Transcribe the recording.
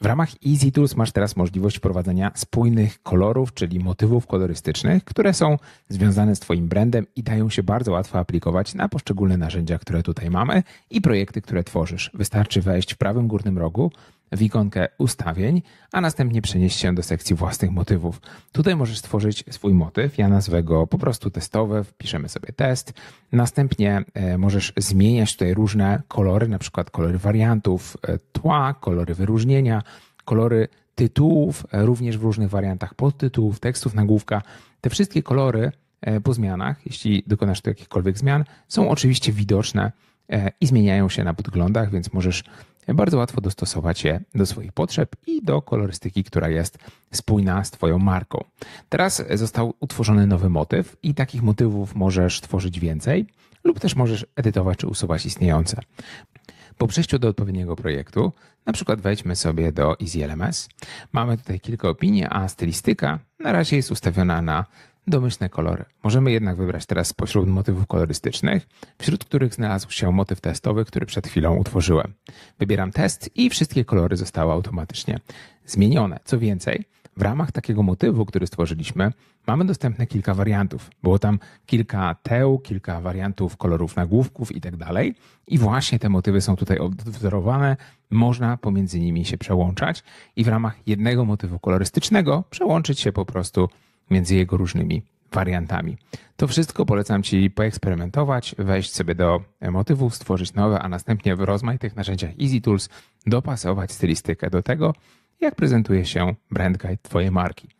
W ramach Easy Tools masz teraz możliwość wprowadzenia spójnych kolorów, czyli motywów kolorystycznych, które są związane z Twoim brandem i dają się bardzo łatwo aplikować na poszczególne narzędzia, które tutaj mamy i projekty, które tworzysz. Wystarczy wejść w prawym górnym rogu w ikonkę ustawień, a następnie przenieść się do sekcji własnych motywów. Tutaj możesz stworzyć swój motyw. Ja nazwę go po prostu testowy, wpiszemy sobie test. Następnie e, możesz zmieniać tutaj różne kolory, na przykład kolory wariantów e, tła, kolory wyróżnienia, kolory tytułów, e, również w różnych wariantach podtytułów, tekstów, nagłówka. Te wszystkie kolory po zmianach, jeśli dokonasz tu jakichkolwiek zmian, są oczywiście widoczne i zmieniają się na podglądach, więc możesz bardzo łatwo dostosować je do swoich potrzeb i do kolorystyki, która jest spójna z Twoją marką. Teraz został utworzony nowy motyw i takich motywów możesz tworzyć więcej lub też możesz edytować czy usuwać istniejące. Po przejściu do odpowiedniego projektu, na przykład wejdźmy sobie do EasyLMS. Mamy tutaj kilka opinii, a stylistyka na razie jest ustawiona na domyślne kolory. Możemy jednak wybrać teraz spośród motywów kolorystycznych, wśród których znalazł się motyw testowy, który przed chwilą utworzyłem. Wybieram test i wszystkie kolory zostały automatycznie zmienione. Co więcej, w ramach takiego motywu, który stworzyliśmy, mamy dostępne kilka wariantów. Było tam kilka teł, kilka wariantów kolorów nagłówków i tak dalej. I właśnie te motywy są tutaj odwzorowane. Można pomiędzy nimi się przełączać i w ramach jednego motywu kolorystycznego przełączyć się po prostu między jego różnymi wariantami. To wszystko polecam Ci poeksperymentować, wejść sobie do motywów, stworzyć nowe, a następnie w rozmaitych narzędziach Easy Tools dopasować stylistykę do tego, jak prezentuje się brand guide Twojej marki.